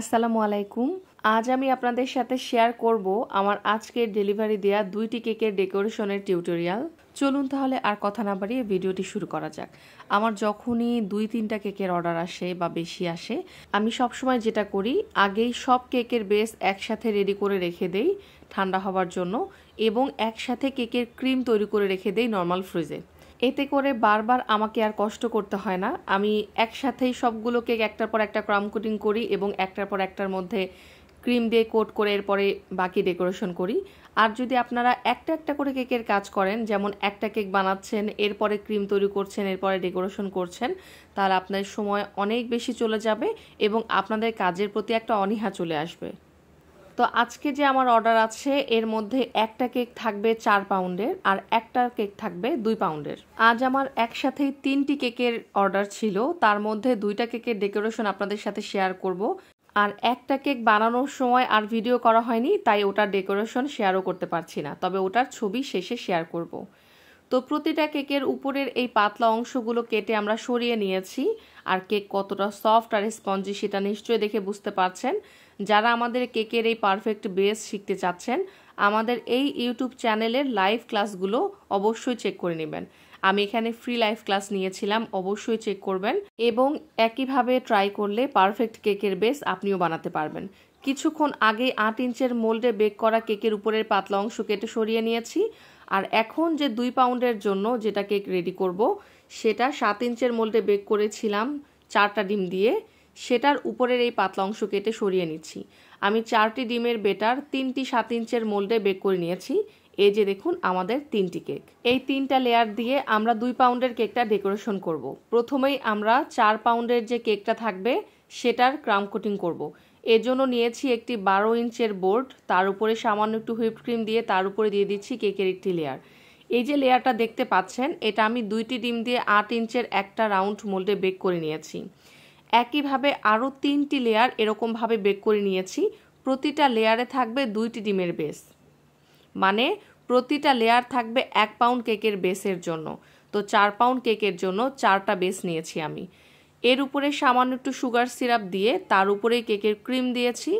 আসসালামু আলাইকুম আজ আমি আপনাদের সাথে শেয়ার করব আমার আজকের ডেলিভারি দেওয়া দুইটি কেকের ডেকোরেশনের টিউটোরিয়াল চলুন তাহলে আর কথা না বাড়িয়ে ভিডিওটি শুরু করা যাক আমার যখনই দুই তিনটা কেকের অর্ডার আসে বা বেশি আসে আমি সব সময় যেটা করি আগেই সব কেকের বেস একসাথে রেডি করে রেখে দেই ঠান্ডা হওয়ার জন্য এবং একসাথে কেকের ক্রিম তৈরি করে রেখে দেই নর্মাল ফ্রিজে এতে করে বারবার আমাকে আর কষ্ট করতে হয় না আমি একসাথেই সবগুলো কেক একটার পর একটা ক্রাম কোটিং করি এবং একটার পর একটার মধ্যে ক্রিম দিয়ে কোট করে এরপরে বাকি ডেকোরেশন করি আর যদি আপনারা একটা একটা করে কেকের কাজ করেন যেমন একটা কেক বানাচ্ছেন এরপরে ক্রিম তৈরি করছেন এরপরে ডেকোরেশন করছেন তাহলে আপনার সময় অনেক বেশি চলে যাবে এবং আপনাদের কাজের প্রতি একটা অনীহা চলে আসবে তো আজকে যে আমার অর্ডার আছে এর মধ্যে একটা কেক থাকবে চার পাউন্ডের আর একটা কেক থাকবে দুই পাউন্ডের আজ আমার একসাথেই তিনটি কেকের অর্ডার ছিল তার মধ্যে দুইটা কেকের ডেকোরেশন আপনাদের সাথে শেয়ার করব আর একটা কেক বানানোর সময় আর ভিডিও করা হয়নি তাই ওটার ডেকোরেশন শেয়ারও করতে পারছি না তবে ওটার ছবি শেষে শেয়ার করব। তো প্রতিটা কেকের উপরের এই পাতলা অংশগুলো কেটে আমরা সরিয়ে নিয়েছি আর কেক কতটা সফট আর স্পঞ্জি সেটা নিশ্চয়ই দেখে বুঝতে পারছেন যারা আমাদের কেকের এই পারফেক্ট বেস শিখতে চাচ্ছেন আমাদের এই ইউটিউব চ্যানেলের লাইভ ক্লাসগুলো অবশ্যই চেক করে নেবেন আমি এখানে ফ্রি লাইভ ক্লাস নিয়েছিলাম অবশ্যই চেক করবেন এবং একইভাবে ট্রাই করলে পারফেক্ট কেকের বেস আপনিও বানাতে পারবেন কিছুক্ষণ আগে আট ইঞ্চের মোল্ডে বেক করা কেকের উপরের পাতলা অংশ কেটে সরিয়ে নিয়েছি আর এখন যে দুই পাউন্ডের জন্য যেটা কেক রেডি করব সেটা সাত ইঞ্চের মোল্ডে বেক করেছিলাম চারটা ডিম দিয়ে সেটার উপরের এই পাতলা অংশ কেটে সরিয়ে নিচ্ছি আমি চারটি ডিমের বেটার তিনটি সাত ইঞ্চের মোল্ডে বেক করে নিয়েছি এই যে দেখুন আমাদের তিনটি কেক এই তিনটা লেয়ার দিয়ে আমরা দুই পাউন্ডের কেকটা ডেকোরেশন করব। প্রথমেই আমরা চার পাউন্ডের যে কেকটা থাকবে সেটার ক্রাম কোটিং করব। এর জন্য নিয়েছি একটি বারো ইঞ্চের বোর্ড তার উপরে সামান্য একটু হুইপ ক্রিম দিয়ে তার উপরে দিয়ে দিচ্ছি কেকের একটি লেয়ার এই যে লেয়ারটা দেখতে পাচ্ছেন এটা আমি দুইটি ডিম দিয়ে আট ইঞ্চের একটা রাউন্ড মোল্ডে বেক করে নিয়েছি একইভাবে আরও তিনটি লেয়ার এরকমভাবে বেক করে নিয়েছি প্রতিটা লেয়ারে থাকবে দুইটি ডিমের বেস মানে প্রতিটা লেয়ার থাকবে এক পাউন্ড কেকের বেসের জন্য তো চার পাউন্ড কেকের জন্য চারটা বেস নিয়েছি আমি এর উপরে সামান্য একটু সুগার সিরাপ দিয়ে তার উপরে কেকের ক্রিম দিয়েছি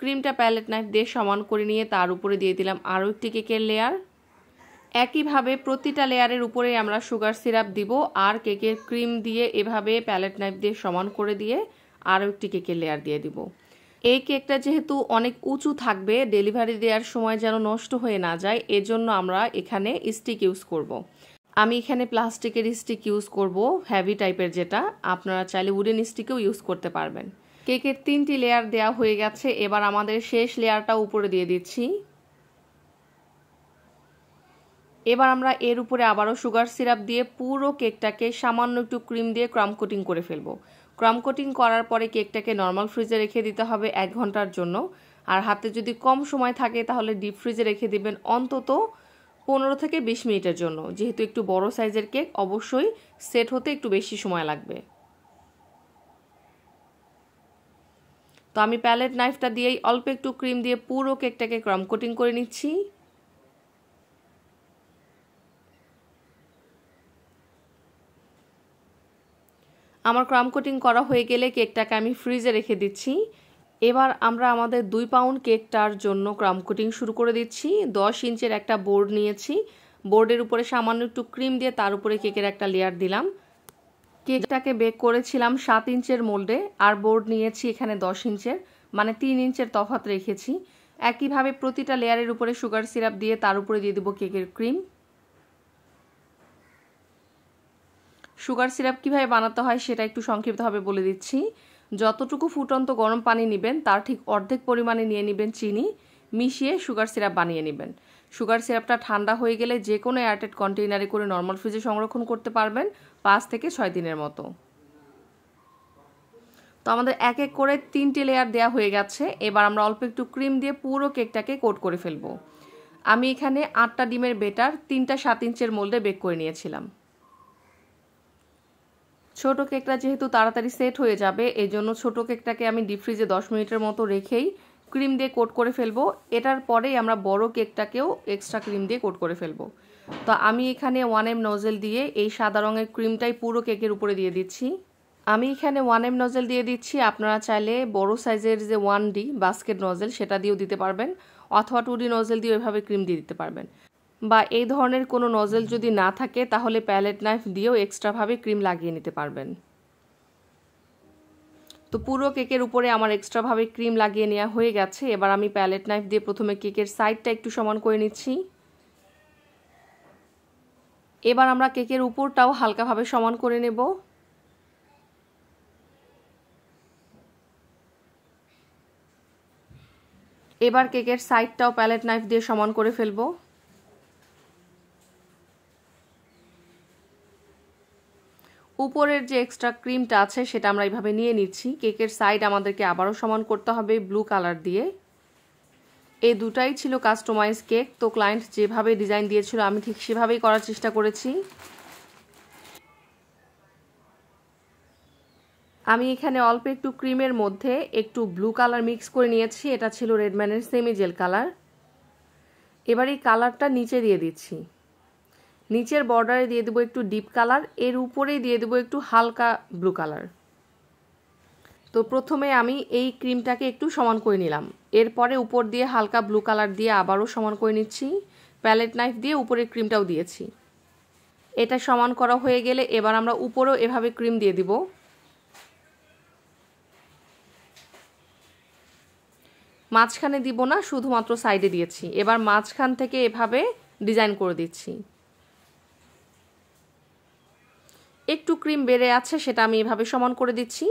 ক্রিমটা প্যালেট নাইফ দিয়ে সমান করে নিয়ে তার উপরে দিয়ে দিলাম আরও একটি কেকের লেয়ার একইভাবে প্রতিটা লেয়ারের উপরে আমরা সুগার সিরাপ দিব আর কেকের ক্রিম দিয়ে এভাবে প্যালেট নাইফ দিয়ে সমান করে দিয়ে আরও একটি কেকের লেয়ার দিয়ে দিব এই কেকটা যেহেতু অনেক উঁচু থাকবে ডেলিভারি দেওয়ার সময় যেন নষ্ট হয়ে না যায় এজন্য আমরা এখানে স্টিক ইউজ করব। আমি এখানে প্লাস্টিকের স্টিক ইউজ করব হ্যাভি টাইপের যেটা আপনারা চাইলে উডেন স্টিকও ইউজ করতে পারবেন কেকের তিনটি লেয়ার দেয়া হয়ে গেছে এবার আমাদের শেষ লেয়ারটা উপরে দিয়ে দিচ্ছি এবার আমরা এর উপরে আবারও সুগার সিরাপ দিয়ে পুরো কেকটাকে সামান্য একটু ক্রিম দিয়ে ক্রাম কোটিং করে ফেলবো ক্রাম কোটিং করার পরে কেকটাকে নর্মাল ফ্রিজে রেখে দিতে হবে এক ঘন্টার জন্য আর হাতে যদি কম সময় থাকে তাহলে ডিপ ফ্রিজে রেখে দিবেন অন্তত পনেরো থেকে বিশ মিনিটের জন্য যেহেতু একটু বড় সাইজের কেক অবশ্যই সেট হতে একটু বেশি সময় লাগবে তো আমি প্যালেট নাইফটা দিয়েই অল্প একটু ক্রিম দিয়ে পুরো কেকটাকে ক্রাম কোটিং করে নিচ্ছি আমার ক্রাম কোটিং করা হয়ে গেলে কেকটাকে আমি ফ্রিজে রেখে দিচ্ছি এবার আমরা আমাদের দুই পাউন্ড কেকটার জন্য ক্রাম কোটিং শুরু করে দিচ্ছি দশ ইঞ্চের একটা বোর্ড নিয়েছি বোর্ডের উপরে সামান্য একটু ক্রিম দিয়ে তার উপরে কেকের একটা লেয়ার দিলাম কেকটাকে বেক করেছিলাম সাত ইঞ্চের মোল্ডে আর বোর্ড নিয়েছি এখানে দশ ইঞ্চের মানে তিন ইঞ্চের তফাত রেখেছি একইভাবে প্রতিটা লেয়ারের উপরে সুগার সিরাপ দিয়ে তার উপরে দিয়ে দেবো কেকের ক্রিম সুগার সিরাপ কীভাবে বানাতে হয় সেটা একটু সংক্ষিপ্তভাবে বলে দিচ্ছি যতটুকু ফুটন্ত গরম পানি নেবেন তার ঠিক অর্ধেক পরিমাণে নিয়ে নেবেন চিনি মিশিয়ে সুগার সিরাপ বানিয়ে নেবেন সুগার সিরাপটা ঠান্ডা হয়ে গেলে যে কোনো এয়ারটেড কন্টেইনারে করে নর্মাল ফ্রিজে সংরক্ষণ করতে পারবেন পাঁচ থেকে ছয় দিনের মতো তো আমাদের এক এক করে তিনটে লেয়ার দেয়া হয়ে গেছে এবার আমরা অল্প একটু ক্রিম দিয়ে পুরো কেকটাকে কোট করে ফেলবো আমি এখানে আটটা ডিমের বেটার তিনটা সাত ইঞ্চের মোল্ডে বেক করে নিয়েছিলাম ছোট কেকটা যেহেতু তাড়াতাড়ি সেট হয়ে যাবে এই জন্য ছোটো কেকটাকে আমি ডিপ ফ্রিজে দশ মিনিটের মতো রেখেই ক্রিম দিয়ে কোট করে ফেলবো এটার পরেই আমরা বড় কেকটাকেও এক্সট্রা ক্রিম দিয়ে কোট করে ফেলবো তো আমি এখানে ওয়ান এম নজেল দিয়ে এই সাদা রঙের ক্রিমটাই পুরো কেকের উপরে দিয়ে দিচ্ছি আমি এখানে ওয়ান এম নজেল দিয়ে দিচ্ছি আপনারা চাইলে বড় সাইজের যে ওয়ান ডি বাস্কেট নজেল সেটা দিয়েও দিতে পারবেন অথবা টু ডি নজেল দিয়ে এভাবে ক্রিম দিয়ে দিতে পারবেন বা এই ধরনের কোনো নজেল যদি না থাকে তাহলে প্যালেট নাইফ দিয়েও এক্সট্রাভাবে ক্রিম লাগিয়ে নিতে পারবেন তো পুরো কেকের উপরে আমার এক্সট্রাভাবে ক্রিম লাগিয়ে নেওয়া হয়ে গেছে এবার আমি প্যালেট নাইফ দিয়ে প্রথমে কেকের সাইডটা একটু সমান করে নিচ্ছি এবার আমরা কেকের উপরটাও হালকাভাবে সমান করে নেব এবার কেকের সাইডটাও প্যালেট নাইফ দিয়ে সমান করে ফেলবো উপরের যে এক্সট্রা ক্রিমটা আছে সেটা আমরা এইভাবে নিয়ে নিচ্ছি কেকের সাইড আমাদেরকে আবারও সমান করতে হবে ব্লু কালার দিয়ে এই দুটাই ছিল কাস্টমাইজ কেক তো ক্লায়েন্ট যেভাবে ডিজাইন দিয়েছিল আমি ঠিক সেভাবেই করার চেষ্টা করেছি আমি এখানে অল্প একটু ক্রিমের মধ্যে একটু ব্লু কালার মিক্স করে নিয়েছি এটা ছিল রেডম্যানের সেমি জেল কালার এবার এই কালারটা নিচে দিয়ে দিচ্ছি নিচের বর্ডারে দিয়ে দেবো একটু ডিপ কালার এর উপরেই দিয়ে দেবো একটু হালকা ব্লু কালার তো প্রথমে আমি এই ক্রিমটাকে একটু সমান করে নিলাম এরপরে উপর দিয়ে হালকা ব্লু কালার দিয়ে আবারও সমান করে নিচ্ছি প্যালেট নাইফ দিয়ে উপরের ক্রিমটাও দিয়েছি এটা সমান করা হয়ে গেলে এবার আমরা উপরেও এভাবে ক্রিম দিয়ে দিব মাঝখানে দিব না শুধুমাত্র সাইডে দিয়েছি এবার মাঝখান থেকে এভাবে ডিজাইন করে দিচ্ছি একটু ক্রিম বেড়ে আছে সেটা আমি এভাবে সমান করে দিচ্ছি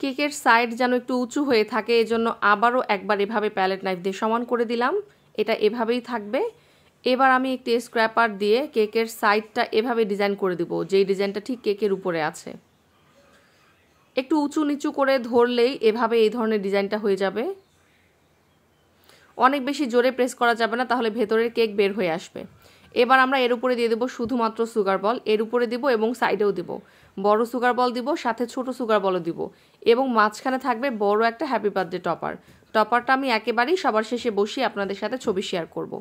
কেকের সাইড যেন একটু উঁচু হয়ে থাকে এজন্য আবারও একবার এভাবে প্যালেট নাইফ দিয়ে সমান করে দিলাম এটা এভাবেই থাকবে এবার আমি একটি স্ক্র্যাপার দিয়ে কেকের সাইডটা এভাবে ডিজাইন করে দেবো যেই ডিজাইনটা ঠিক কেকের উপরে আছে একটু উঁচু নিচু করে ধরলেই এভাবে এই ধরনের ডিজাইনটা হয়ে যাবে অনেক বেশি জোরে প্রেস করা যাবে না তাহলে ভেতরের কেক বের হয়ে আসবে এবার আমরা এর উপরে দিয়ে দেবো শুধুমাত্র সুগার বল এর উপরে দিব এবং সাইডেও দিব বড় সুগার বল দিব সাথে ছোট সুগার বলও দিব এবং মাঝখানে থাকবে বড় একটা হ্যাপি বার্থডে টপার টপারটা আমি একেবারেই সবার শেষে বসিয়ে আপনাদের সাথে ছবি শেয়ার করব।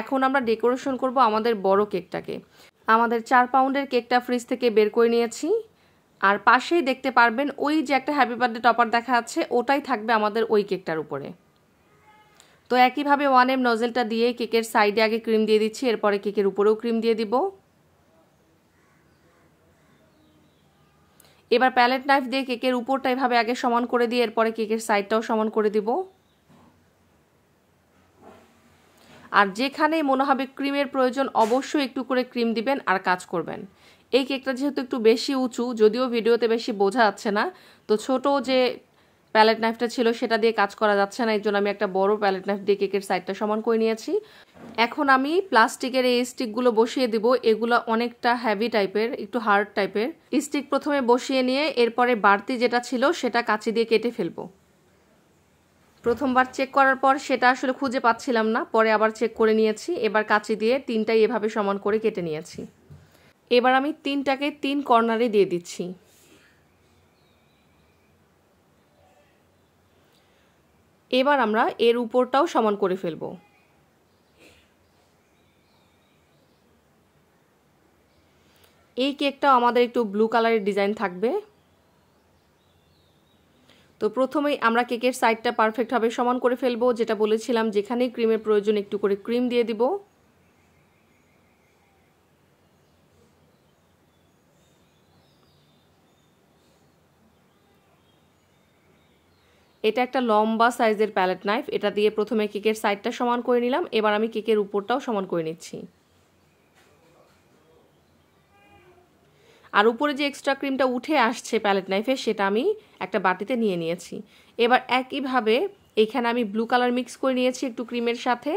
এখন আমরা ডেকোরেশন করব আমাদের বড় কেকটাকে আমাদের চার পাউন্ডের কেকটা ফ্রিজ থেকে বের করে নিয়েছি আর পাশেই দেখতে পারবেন ওই যে একটা হ্যাপি বার্থডে টপার দেখা আছে ওটাই থাকবে আমাদের ওই কেকটার উপরে তো একইভাবে ওয়ান এম নজেলটা দিয়ে কেকের সাইডে আগে ক্রিম দিয়ে দিচ্ছি এরপরে কেকের উপরেও ক্রিম দিয়ে দিব এবার প্যালেট নাইফ দিয়ে কেকের উপরটা এভাবে আগে সমান করে দিয়ে এরপরে কেকের সাইডটাও সমান করে দিব আর যেখানে মনে হবে ক্রিমের প্রয়োজন অবশ্যই একটু করে ক্রিম দিবেন আর কাজ করবেন এই কেকটা যেহেতু একটু বেশি উঁচু যদিও ভিডিওতে বেশি বোঝা যাচ্ছে না তো ছোট যে প্যালেট নাইফটা ছিল সেটা দিয়ে কাজ করা যাচ্ছে না এর জন্য আমি একটা বড় প্যালেট নাইফ দিয়ে কেকের সাইডটা সমান করে নিয়েছি এখন আমি প্লাস্টিকের এই স্টিকগুলো বসিয়ে দিব এগুলো অনেকটা হ্যাভি টাইপের একটু হার্ড টাইপের স্টিক প্রথমে বসিয়ে নিয়ে এরপরে বাড়তি যেটা ছিল সেটা কাঁচি দিয়ে কেটে ফেলব প্রথমবার চেক করার পর সেটা আসলে খুঁজে পাচ্ছিলাম না পরে আবার চেক করে নিয়েছি এবার কাঁচি দিয়ে তিনটাই এভাবে সমান করে কেটে নিয়েছি এবার আমি তিনটাকে তিন কর্নারে দিয়ে দিচ্ছি এবার আমরা এর উপরটাও সমান করে ফেলব এই কেকটাও আমাদের একটু ব্লু কালারের ডিজাইন থাকবে তো প্রথমেই আমরা কেকের সাইডটা পারফেক্টভাবে সমান করে ফেলবো যেটা বলেছিলাম যেখানেই ক্রিমের প্রয়োজন একটু করে ক্রিম দিয়ে দিব এটা একটা লম্বা সাইজের প্যালেট নাইফ এটা দিয়ে প্রথমে কেকের সাইডটা সমান করে নিলাম এবার আমি কেকের উপরটাও সমান করে নিচ্ছি আর উপরে যে এক্সট্রা ক্রিমটা উঠে আসছে প্যালেট নাইফে সেটা আমি একটা বাটিতে নিয়ে নিয়েছি এবার একইভাবে এখানে আমি ব্লু কালার মিক্স করে নিয়েছি একটু ক্রিমের সাথে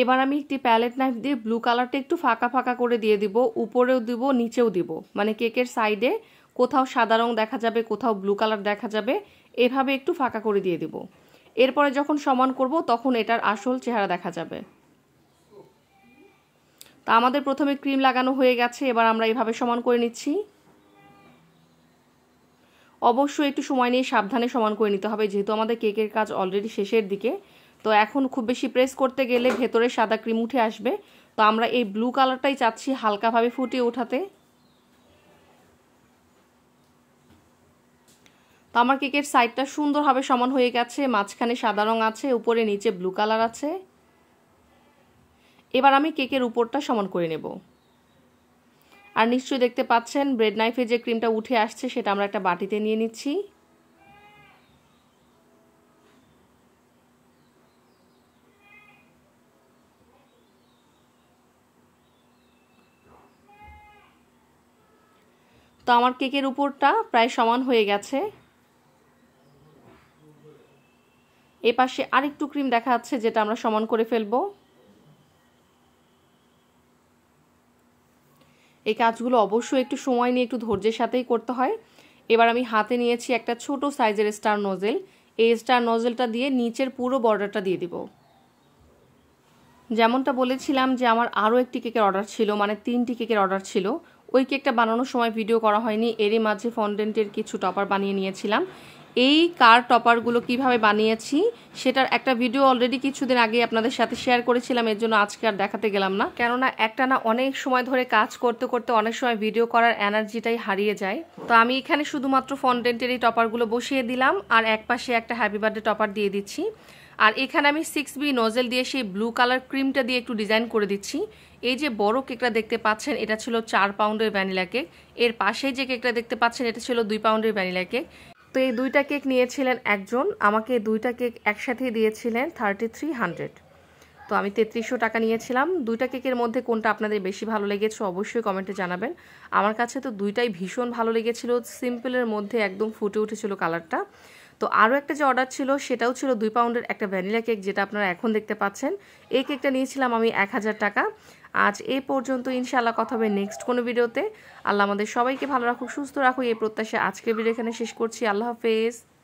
এবার আমি একটি প্যালেট নাইফ দিয়ে ব্লু কালারটা একটু ফাঁকা ফাঁকা করে দিয়ে দিব উপরেও দিব নিচেও দিব মানে কেকের সাইডে কোথাও সাদা রং দেখা যাবে কোথাও ব্লু কালার দেখা যাবে এভাবে একটু ফাঁকা করে দিয়ে দেব এরপরে যখন সমান করব তখন এটার আসল চেহারা দেখা যাবে তা আমাদের প্রথমে ক্রিম লাগানো হয়ে গেছে এবার আমরা এভাবে সমান করে নিচ্ছি অবশ্যই একটু সময় নিয়ে সাবধানে সমান করে নিতে হবে যেহেতু আমাদের কেকের কাজ অলরেডি শেষের দিকে তো এখন খুব বেশি প্রেস করতে গেলে ভেতরে সাদা ক্রিম উঠে আসবে তো আমরা এই ব্লু কালারটাই চাচ্ছি হালকাভাবে ফুটিয়ে ওঠাতে তো আমার কেকের সাইডটা সুন্দরভাবে সমান হয়ে গেছে মাঝখানে সাদা রং আছে উপরে নিচে ব্লু কালার আছে এবার আমি কেকের উপরটা সমান করে নেব আর নিশ্চয়ই দেখতে পাচ্ছেন ব্রেড নাইফে যে ক্রিমটা উঠে আসছে সেটা আমরা একটা বাটিতে নিয়ে নিচ্ছি তো আমার কেকের উপরটা প্রায় সমান হয়ে গেছে এ পাশে আরেকটু ক্রিম দেখা যাচ্ছে যেটা আমরা সমান করে ফেলব এই কাজগুলো অবশ্যই একটু সময় নিয়ে একটু ধৈর্যের সাথেই করতে হয় এবার আমি হাতে নিয়েছি একটা ছোট সাইজের স্টার নজেল এই স্টার নজেলটা দিয়ে নিচের পুরো বর্ডারটা দিয়ে দিব যেমনটা বলেছিলাম যে আমার আরও একটি কেকের অর্ডার ছিল মানে তিনটি কেকের অর্ডার ছিল ওই কেকটা বানানোর সময় ভিডিও করা হয়নি এরই মাঝে ফন্ডেন্টের কিছু টপার বানিয়ে নিয়েছিলাম এই কার টপারগুলো কিভাবে বানিয়েছি সেটার একটা ভিডিও অলরেডি কিছুদিন আগে আপনাদের সাথে শেয়ার করেছিলাম এর জন্য আজকে আর দেখাতে গেলাম না কেননা একটা না অনেক সময় ধরে কাজ করতে করতে অনেক সময় ভিডিও করার এনার্জিটাই হারিয়ে যায় তো আমি এখানে শুধুমাত্র ফন্টেন্টের এই টপারগুলো বসিয়ে দিলাম আর এক পাশে একটা হ্যাপি বার্থডে টপার দিয়ে দিচ্ছি আর এখানে আমি সিক্স বি নজেল দিয়ে সেই ব্লু কালার ক্রিমটা দিয়ে একটু ডিজাইন করে দিচ্ছি এই যে বড় কেকটা দেখতে পাচ্ছেন এটা ছিল চার পাউন্ডের ভ্যানিলা কেক এর পাশেই যে কেকটা দেখতে পাচ্ছেন এটা ছিল দুই পাউন্ডের ভ্যানিলা কেক তো এই দুইটা কেক নিয়েছিলেন একজন আমাকে দুইটা কেক একসাথে দিয়েছিলেন থার্টি থ্রি হান্ড্রেড তো আমি তেত্রিশশো টাকা নিয়েছিলাম দুইটা কেকের মধ্যে কোনটা আপনাদের বেশি ভালো লেগেছে অবশ্যই কমেন্টে জানাবেন আমার কাছে তো দুইটাই ভীষণ ভালো লেগেছিল সিম্পলের মধ্যে একদম ফুটে উঠেছিল কালারটা তো আরও একটা যে অর্ডার ছিল সেটাও ছিল দুই পাউন্ডের একটা ভ্যানিলা কেক যেটা আপনারা এখন দেখতে পাচ্ছেন এই কেকটা নিয়েছিলাম আমি এক হাজার টাকা আজ এ পর্যন্ত ইনশাআল্লাহ কথা হবে নেক্সট কোনো ভিডিওতে আল্লাহ আমাদের সবাইকে ভালো রাখুক সুস্থ রাখুক এই প্রত্যাশা আজকে ভিডিও এখানে শেষ করছি আল্লাহ হাফেজ